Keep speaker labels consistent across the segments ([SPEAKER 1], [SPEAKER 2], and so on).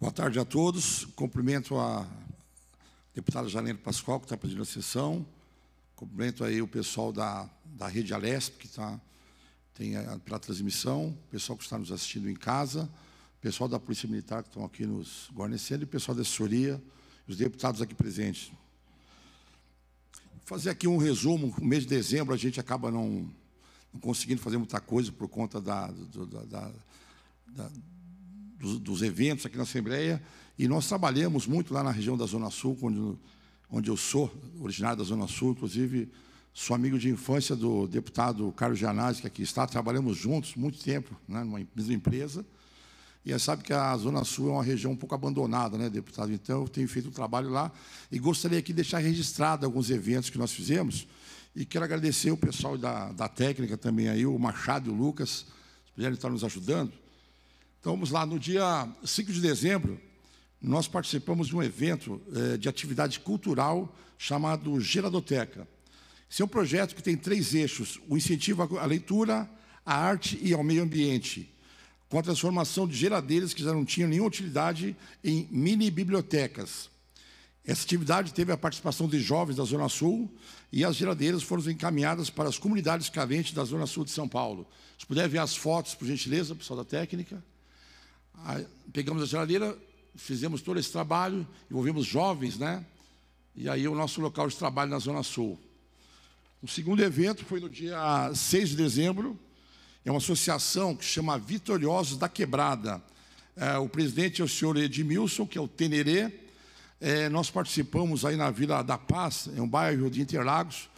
[SPEAKER 1] Boa tarde a todos. Cumprimento a deputada Janine Pascoal, que está pedindo a sessão. Cumprimento aí o pessoal da, da Rede Alesp, que está tem a, pela transmissão, o pessoal que está nos assistindo em casa, o pessoal da Polícia Militar que estão aqui nos guarnecendo, e o pessoal da assessoria, os deputados aqui presentes. Vou fazer aqui um resumo. no mês de dezembro a gente acaba não, não conseguindo fazer muita coisa por conta da, do, da, da, dos, dos, eventos aqui na Assembleia, e nós trabalhamos muito lá na região da Zona Sul, onde, onde eu sou, originário da Zona Sul, inclusive sou amigo de infância do deputado Carlos Janazzi, que aqui está, trabalhamos juntos muito tempo, né, numa mesma empresa, e sabe que a Zona Sul é uma região um pouco abandonada, né, deputado? Então, eu tenho feito um trabalho lá e gostaria aqui de deixar registrado alguns eventos que nós fizemos. E quero agradecer o pessoal da, da técnica também aí, o Machado e o Lucas, se puderem estar nos ajudando. Então vamos lá, no dia 5 de dezembro, nós participamos de um evento eh, de atividade cultural chamado Geradoteca. Esse é um projeto que tem três eixos: o incentivo à leitura, à arte e ao meio ambiente, com a transformação de geradeiras que já não tinham nenhuma utilidade em mini bibliotecas. Essa atividade teve a participação de jovens da Zona Sul e as geradeiras foram encaminhadas para as comunidades carentes da Zona Sul de São Paulo. Se puder ver as fotos, por gentileza, pessoal da técnica pegamos a geladeira, fizemos todo esse trabalho, envolvemos jovens, né? E aí o nosso local de trabalho na Zona Sul. O segundo evento foi no dia 6 de dezembro. É uma associação que chama Vitoriosos da Quebrada. É, o presidente é o senhor Edmilson, que é o Tenerê. É, nós participamos aí na Vila da Paz, é um bairro de Interlagos,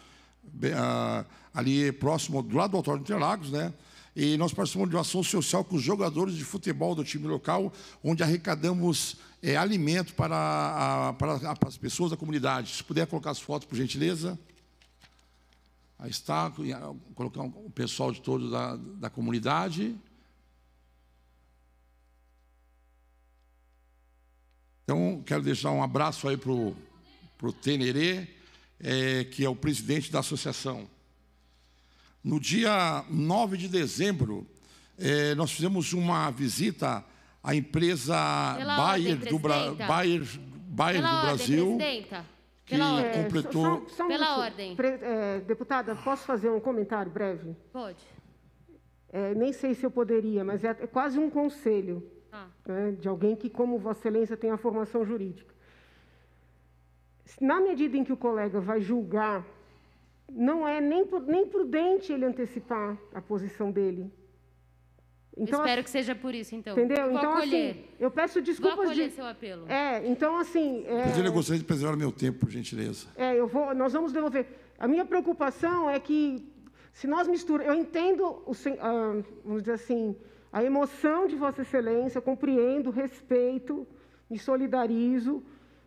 [SPEAKER 1] bem, ah, ali próximo do lado do Autódromo de Interlagos, né? e nós participamos de uma ação social com os jogadores de futebol do time local, onde arrecadamos é, alimento para, a, para, as pessoas da comunidade. Se puder colocar as fotos, por gentileza. Aí está, ah, colocar o pessoal de todo da, da comunidade. Então, quero deixar um abraço aí para o Tenerê, é, que é o presidente da associação. No dia 9 de dezembro, eh, nós fizemos uma visita à empresa Pela Bayer, ordem, do, Bra Bayer, Bayer do Brasil. Que Pela eh, completou. só, só um Pela ordem. Pre
[SPEAKER 2] é, deputada, posso fazer um comentário breve? Pode. É, nem sei se eu poderia, mas é, é, quase um conselho ah. né, de alguém que, como Vossa Excelência, tem a formação jurídica. Na medida em que o colega vai julgar não é nem, nem prudente ele antecipar a posição dele. Então, Espero assim, que seja por isso, então. Entendeu? Vou então, assim, acolher. assim, eu peço desculpas. Vou acolher de... seu apelo. É, então, assim... É... Pedro, eu gostaria
[SPEAKER 1] de preservar meu tempo, por gentileza.
[SPEAKER 2] É, eu vou, nós vamos devolver. A minha preocupação é que, se nós misturamos... Eu entendo, o, ah, vamos dizer assim, a emoção de Vossa Excelência, compreendo, respeito, me solidarizo,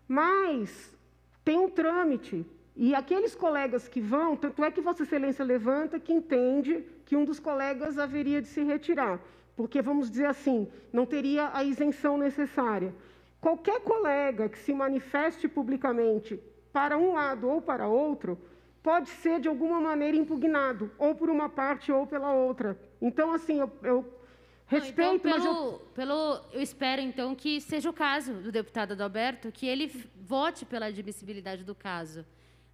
[SPEAKER 2] mas tem um trâmite. E aqueles colegas que vão, tanto é que Vossa Excelência levanta que entende que um dos colegas haveria de se retirar, porque, vamos dizer assim, não teria a isenção necessária. Qualquer colega que se manifeste publicamente para um lado ou para outro, pode ser de alguma maneira impugnado, ou por uma parte ou pela outra. Então, assim, eu, eu respeito, não, então, pelo, mas eu... pelo eu espero então que seja o caso do deputado Adalberto, que ele vote pela admissibilidade do caso.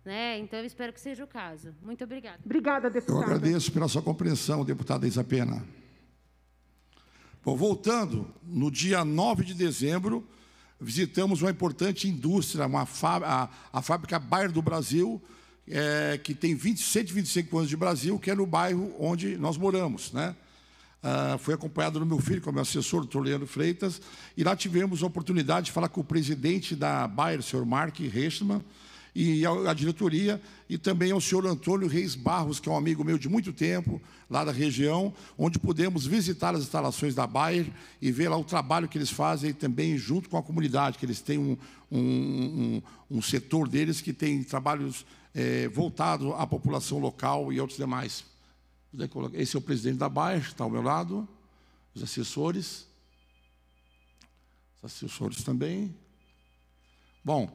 [SPEAKER 2] Né? Então, eu espero que seja o caso. Muito obrigada. Obrigada, deputada.
[SPEAKER 1] Eu agradeço pela sua compreensão, deputada Isapena. Bom, voltando, no dia 9 de dezembro, visitamos uma importante indústria, uma fá a, a, fábrica Bayer do Brasil, é, que tem 20, 125 anos de Brasil, que é no bairro onde nós moramos. Né? Ah, foi acompanhado do meu filho, como é meu assessor, o Leandro Freitas, e lá tivemos a oportunidade de falar com o presidente da Bayer, o senhor Mark Reichmann, e à diretoria, e também ao senhor Antônio Reis Barros, que é um amigo meu de muito tempo, lá da região, onde pudemos visitar as instalações da Bayer e ver lá o trabalho que eles fazem também junto com a comunidade, que eles têm um, um, um, um setor deles que tem trabalhos é, voltados à população local e outros demais. Esse é o presidente da Bayer, está ao meu lado, os assessores, os assessores também. Bom,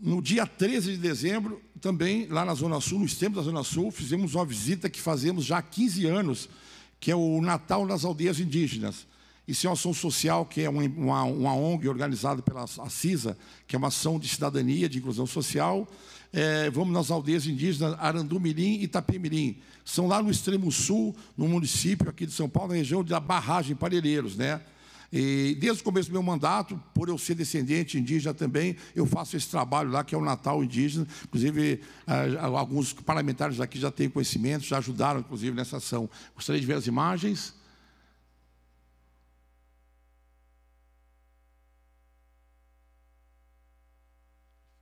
[SPEAKER 1] no dia 13 de dezembro, também lá na Zona Sul, no extremo da Zona Sul, fizemos uma visita que fazemos já há 15 anos, que é o Natal nas Aldeias Indígenas. Isso é uma ação social, que é uma, uma ONG organizada pela CISA, que é uma ação de cidadania, de inclusão social. É, vamos nas aldeias indígenas Arandumirim e Itapemirim. São lá no extremo sul, no município aqui de São Paulo, na região da Barragem Parelheiros, né? E desde o começo do meu mandato, por eu ser descendente indígena também, eu faço esse trabalho lá, que é o Natal indígena. Inclusive, eh, alguns parlamentares aqui já têm conhecimento, já ajudaram, inclusive, nessa ação. Gostaria de ver as imagens.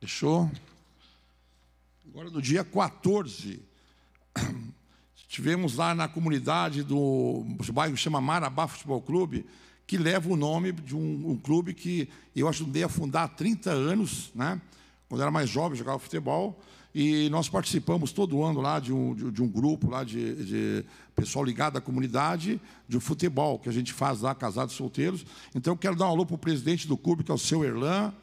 [SPEAKER 1] Fechou? Agora, no dia 14, tivemos lá na comunidade do bairro que chama Marabá Futebol Clube, que leva o nome de um, um clube que eu ajudei a fundar há 30 anos, né? quando era mais jovem, jogava futebol. E nós participamos todo ano lá de um, de, de um grupo lá de, de, pessoal ligado à comunidade de futebol que a gente faz lá, casados e solteiros. Então eu quero dar um alô para o presidente do clube, que é o seu Erlan,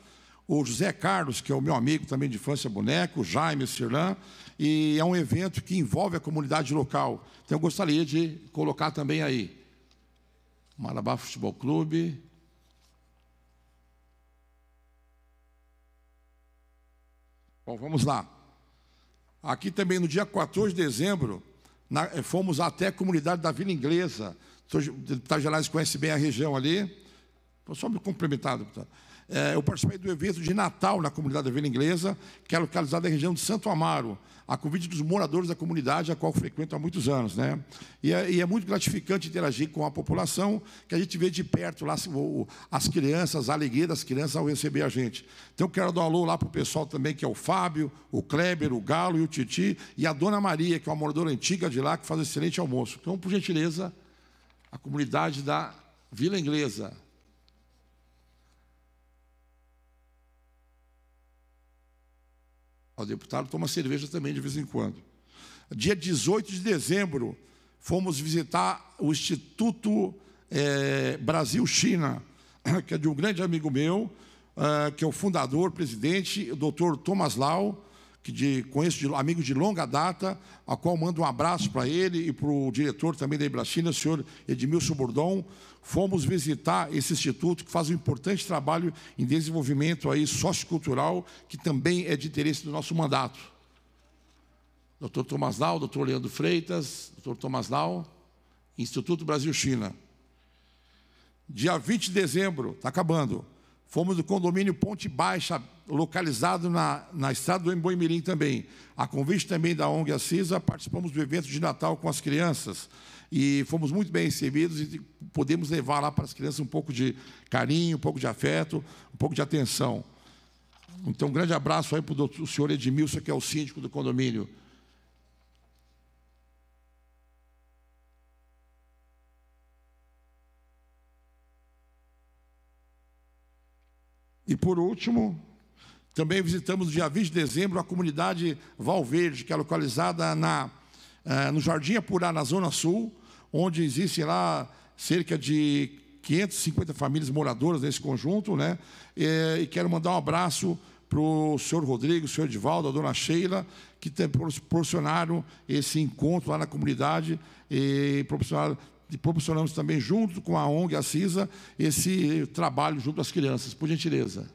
[SPEAKER 1] o José Carlos, que é o meu amigo também de infância boneco, o Jaime Sirlan, e é um evento que envolve a comunidade local. Então eu gostaria de colocar também aí. Marabá Futebol Clube. Bom, vamos lá. Aqui também no dia 14 de dezembro, na, eh, fomos até a comunidade da Vila Inglesa. O deputado Gerais conhece bem a região ali. Vou só me complementar, deputado. É, eu participei do evento de Natal na comunidade da Vila Inglesa, que é localizada na região de Santo Amaro, a convite dos moradores da comunidade, a qual frequento há muitos anos. Né? E, é, e é muito gratificante interagir com a população, que a gente vê de perto lá as crianças, a alegria das crianças ao receber a gente. Então, quero dar um alô lá para o pessoal também, que é o Fábio, o Kleber, o Galo e o Titi, e a Dona Maria, que é uma moradora antiga de lá, que faz um excelente almoço. Então, por gentileza, a comunidade da Vila Inglesa. o deputado, toma cerveja também de vez em quando. Dia 18 de dezembro, fomos visitar o Instituto é, eh, Brasil-China, que é de um grande amigo meu, é, que é o fundador, presidente, o doutor Thomas Lau, que de, conheço de, amigo de longa data, a qual mando um abraço para ele e para o diretor também da Ibracina, o senhor Edmilson Burdon. Fomos visitar esse instituto que faz um importante trabalho em desenvolvimento aí sociocultural, que também é de interesse do nosso mandato. Doutor Tomás Nau, doutor Leandro Freitas, doutor Tomás Nau, Instituto Brasil-China. Dia 20 de dezembro, está acabando, Fomos do condomínio Ponte Baixa, localizado na, na estrada do Emboimirim também. A convite também da ONG Assisa, participamos do evento de Natal com as crianças. E fomos muito bem recebidos e podemos levar lá para as crianças um pouco de carinho, um pouco de afeto, um pouco de atenção. Então, um grande abraço aí para o senhor Edmilson, que é o síndico do condomínio. E por último, também visitamos dia 20 de dezembro a comunidade Valverde, que é localizada na, eh, no Jardim Apurá, na Zona Sul, onde existem lá cerca de 550 famílias moradoras nesse conjunto, né? E, quero mandar um abraço para o senhor Rodrigo, o senhor Edivaldo, a dona Sheila, que proporcionaram esse encontro lá na comunidade e proporcionaram proporcionamos também, junto com a ONG, a CISA, esse trabalho junto às crianças, por gentileza.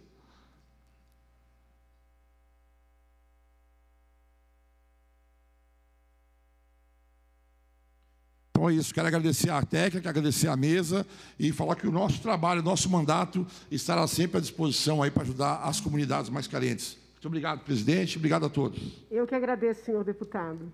[SPEAKER 1] Então é isso, quero agradecer à técnica, agradecer à mesa e falar que o nosso trabalho, o nosso mandato estará sempre à disposição aí para ajudar as comunidades mais carentes. Muito obrigado, presidente, obrigado a todos.
[SPEAKER 2] Eu que agradeço, senhor deputado.